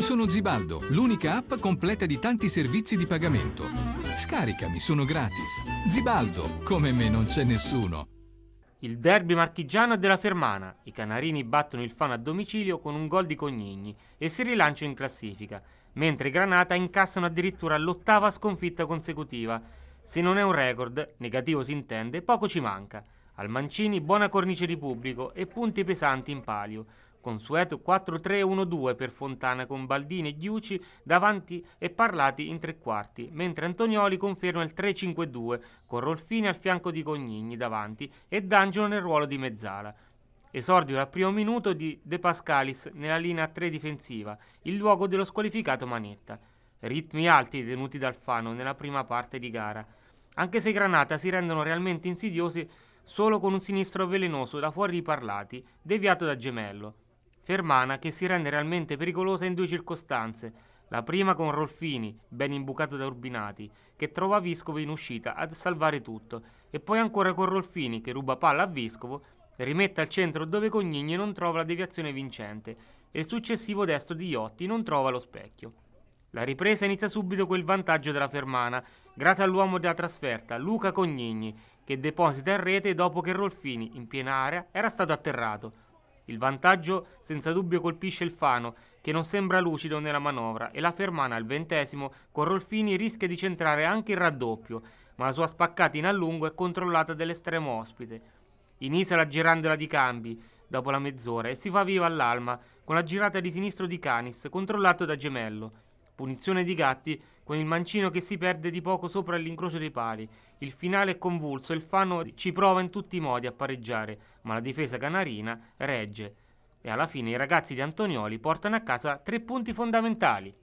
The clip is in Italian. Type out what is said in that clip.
Sono Zibaldo, l'unica app completa di tanti servizi di pagamento. Scaricami, sono gratis. Zibaldo, come me non c'è nessuno. Il derby marchigiano è della Fermana. I canarini battono il fan a domicilio con un gol di Cognigni e si rilanciano in classifica, mentre i Granata incassano addirittura l'ottava sconfitta consecutiva. Se non è un record, negativo si intende, poco ci manca. Al Mancini buona cornice di pubblico e punti pesanti in palio. Consueto 4-3-1-2 per Fontana con Baldini e Ghiucci davanti e Parlati in tre quarti, mentre Antonioli conferma il 3-5-2 con Rolfini al fianco di Cognigni davanti e D'Angelo nel ruolo di mezzala. Esordio al primo minuto di De Pascalis nella linea 3 difensiva, il luogo dello squalificato Manetta. Ritmi alti tenuti dal Fano nella prima parte di gara, anche se i Granata si rendono realmente insidiosi solo con un sinistro velenoso da fuori di Parlati, deviato da Gemello. Fermana che si rende realmente pericolosa in due circostanze. La prima con Rolfini, ben imbucato da Urbinati, che trova Viscovo in uscita a salvare tutto, e poi ancora con Rolfini che ruba palla a Viscovo, rimette al centro dove Cognigni non trova la deviazione vincente e il successivo destro di Iotti non trova lo specchio. La ripresa inizia subito col vantaggio della Fermana, grazie all'uomo della trasferta, Luca Cognigni, che deposita in rete dopo che Rolfini, in piena area, era stato atterrato. Il vantaggio senza dubbio colpisce il Fano, che non sembra lucido nella manovra, e la Fermana al ventesimo con Rolfini rischia di centrare anche il raddoppio, ma la sua spaccata in allungo è controllata dall'estremo ospite. Inizia la girandola di cambi, dopo la mezz'ora, e si fa viva all'alma, con la girata di sinistro di Canis, controllato da Gemello. Punizione di Gatti con il mancino che si perde di poco sopra l'incrocio dei pali. Il finale è convulso e il Fano ci prova in tutti i modi a pareggiare, ma la difesa canarina regge e alla fine i ragazzi di Antonioli portano a casa tre punti fondamentali.